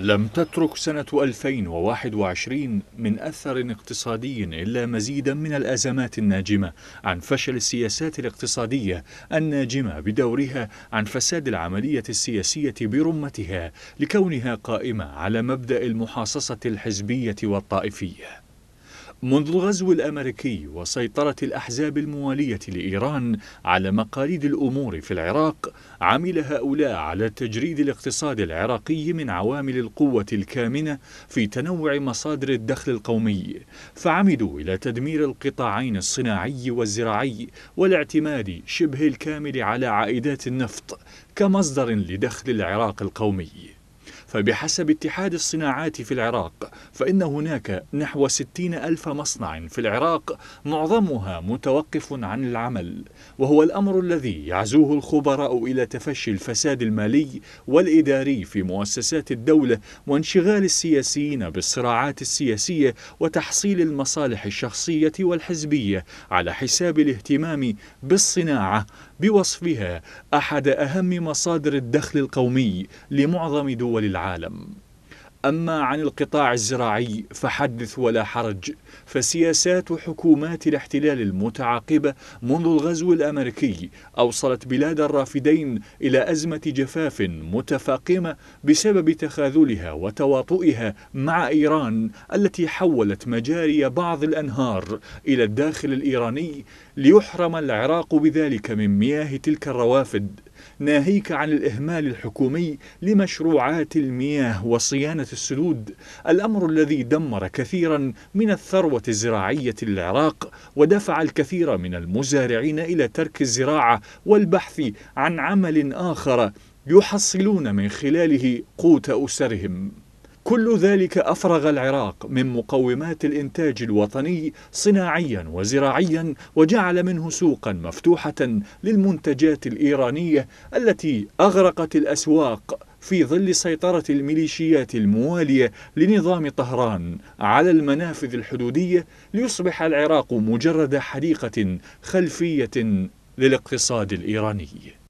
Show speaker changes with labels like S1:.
S1: لم تترك سنة 2021 من أثر اقتصادي إلا مزيدا من الأزمات الناجمة عن فشل السياسات الاقتصادية الناجمة بدورها عن فساد العملية السياسية برمتها لكونها قائمة على مبدأ المحاصصة الحزبية والطائفية منذ الغزو الأمريكي وسيطرة الأحزاب الموالية لإيران على مقاليد الأمور في العراق عمل هؤلاء على تجريد الاقتصاد العراقي من عوامل القوة الكامنة في تنوع مصادر الدخل القومي فعمدوا إلى تدمير القطاعين الصناعي والزراعي والاعتماد شبه الكامل على عائدات النفط كمصدر لدخل العراق القومي فبحسب اتحاد الصناعات في العراق فإن هناك نحو 60 ألف مصنع في العراق معظمها متوقف عن العمل وهو الأمر الذي يعزوه الخبراء إلى تفشي الفساد المالي والإداري في مؤسسات الدولة وانشغال السياسيين بالصراعات السياسية وتحصيل المصالح الشخصية والحزبية على حساب الاهتمام بالصناعة بوصفها أحد أهم مصادر الدخل القومي لمعظم دول العالم العالم أما عن القطاع الزراعي فحدث ولا حرج فسياسات حكومات الاحتلال المتعاقبة منذ الغزو الأمريكي أوصلت بلاد الرافدين إلى أزمة جفاف متفاقمة بسبب تخاذلها وتواطؤها مع إيران التي حولت مجاري بعض الأنهار إلى الداخل الإيراني ليحرم العراق بذلك من مياه تلك الروافد ناهيك عن الإهمال الحكومي لمشروعات المياه وصيانة السدود الأمر الذي دمر كثيرا من الثروة الزراعية للعراق ودفع الكثير من المزارعين إلى ترك الزراعة والبحث عن عمل آخر يحصلون من خلاله قوت أسرهم كل ذلك أفرغ العراق من مقومات الإنتاج الوطني صناعيا وزراعيا وجعل منه سوقا مفتوحة للمنتجات الإيرانية التي أغرقت الأسواق في ظل سيطرة الميليشيات الموالية لنظام طهران على المنافذ الحدودية ليصبح العراق مجرد حديقة خلفية للاقتصاد الإيراني